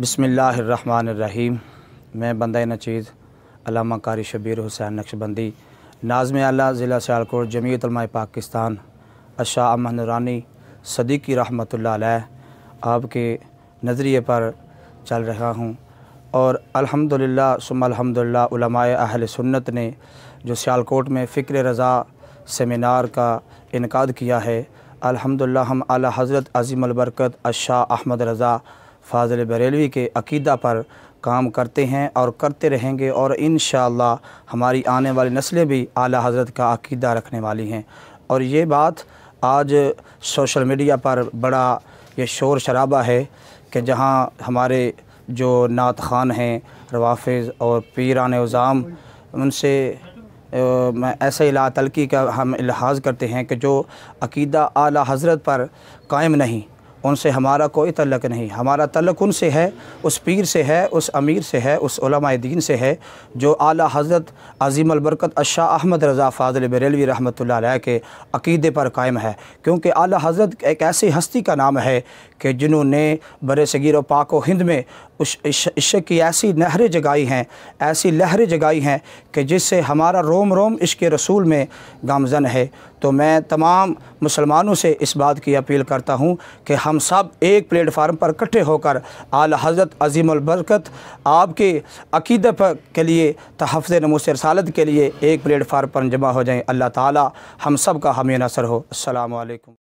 بسم اللہ الرحمن الرحیم میں بندہ نچیز علامہ کاری شبیر حسین نقشبندی نازم اللہ ضلع سیالکوٹ جمعیت علماء پاکستان اشاہ امن رانی صدیقی رحمۃ اللہ علیہ آپ کے نظریے پر چل رہا ہوں اور الحمدللہ ثم سم علماء اہل سنت نے جو سیالکوٹ میں فکر رضا سیمینار کا انعقاد کیا ہے الحمدللہ ہم علیہ حضرت عظیم البرکت اشاہ احمد رضا فاضل بریلوی کے عقیدہ پر کام کرتے ہیں اور کرتے رہیں گے اور انشاءاللہ ہماری آنے والی نسلیں بھی اعلیٰ حضرت کا عقیدہ رکھنے والی ہیں اور یہ بات آج سوشل میڈیا پر بڑا یہ شور شرابہ ہے کہ جہاں ہمارے جو نعت خان ہیں روافظ اور پیران اضام ان سے ایسے تلقی کا ہم الحاظ کرتے ہیں کہ جو عقیدہ اعلیٰ حضرت پر قائم نہیں ان سے ہمارا کوئی تعلق نہیں ہمارا تعلق ان سے ہے اس پیر سے ہے اس امیر سے ہے اس علماء دین سے ہے جو اعلیٰ حضرت عظیم البرکت اشاہ احمد رضا فاضل بریلوی رحمۃ اللہ علیہ کے عقیدے پر قائم ہے کیونکہ اعلیٰ حضرت ایک ایسی ہستی کا نام ہے کہ جنہوں نے بر صغیر و پاک و ہند میں اس عشق کی ایسی نہریں جگائی ہیں ایسی لہریں جگائی ہیں کہ جس سے ہمارا روم روم عشق رسول میں گامزن ہے تو میں تمام مسلمانوں سے اس بات کی اپیل کرتا ہوں کہ ہم سب ایک فارم پر اکٹھے ہو کر آل حضرت عظیم البرکت آپ کے عقیدہ کے لیے تحفظ نموس رسالت کے لیے ایک فارم پر جمع ہو جائیں اللہ تعالی ہم سب کا ہمیں نصر ہو السلام علیکم